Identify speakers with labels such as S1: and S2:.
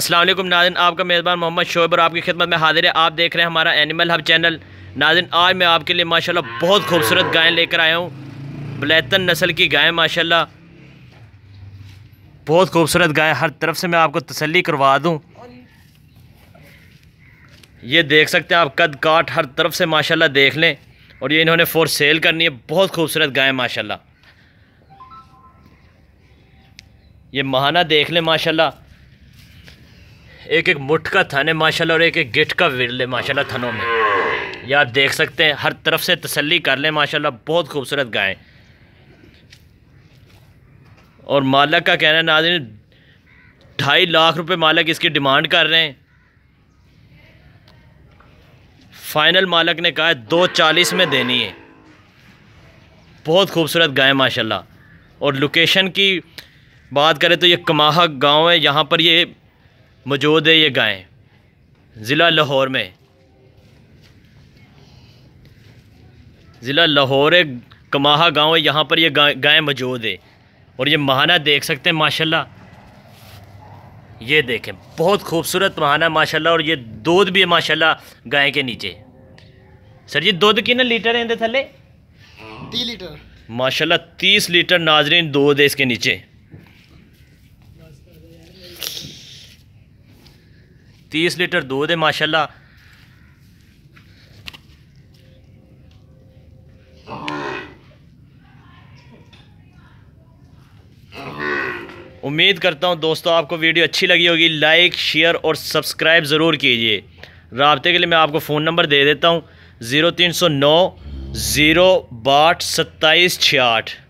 S1: असलम नाजन आपका मेज़बान मोहम्मद शोएब और आपकी खिदमत में हाजिर है आप देख रहे हैं हमारा एनिमल हब चैनल नाजन आज मैं आपके लिए माशाल्लाह बहुत खूबसूरत गायें लेकर आया हूँ बलैतन नस्ल की गायें माशाल्लाह बहुत खूबसूरत गाय हर तरफ से मैं आपको तसल्ली करवा दूँ ये देख सकते हैं आप कद काट हर तरफ से माशाला देख लें और ये इन्होंने फोर सेल करनी है बहुत खूबसूरत गाय माशा ये महाना देख लें माशाला एक एक मुठ का थन है माशाल्लाह और एक एक गिट का विरल है माशाल्लाह थनों में या आप देख सकते हैं हर तरफ से तसल्ली कर लें माशाल्लाह बहुत खूबसूरत गायें और मालक का कहना है नाजिन ढाई लाख रुपए मालक इसकी डिमांड कर रहे हैं फाइनल मालक ने कहा है दो चालीस में देनी है बहुत खूबसूरत गाय माशाल्लाह और लोकेशन की बात करें तो ये कमाहा गांव है यहाँ पर ये मौजूद है ये गायें ज़िला लाहौर में ज़िला लाहौर कमाहा गांव है यहाँ पर ये गायें मौजूद है और ये महाना देख सकते हैं माशाल्लाह ये देखें बहुत खूबसूरत महाना माशाल्लाह और ये दूध भी है माशाल्लाह गाय के नीचे सर जी दूध कितने लीटर है थले तीस लीटर माशाल्लाह तीस लीटर नाजरीन दूध है इसके नीचे तीस लीटर दूध है माशाल्लाह उम्मीद करता हूँ दोस्तों आपको वीडियो अच्छी लगी होगी लाइक शेयर और सब्सक्राइब ज़रूर कीजिए रबते के लिए मैं आपको फ़ोन नंबर दे देता हूँ ज़ीरो तीन सौ नौ ज़ीरो बाहठ सत्ताईस छियाठ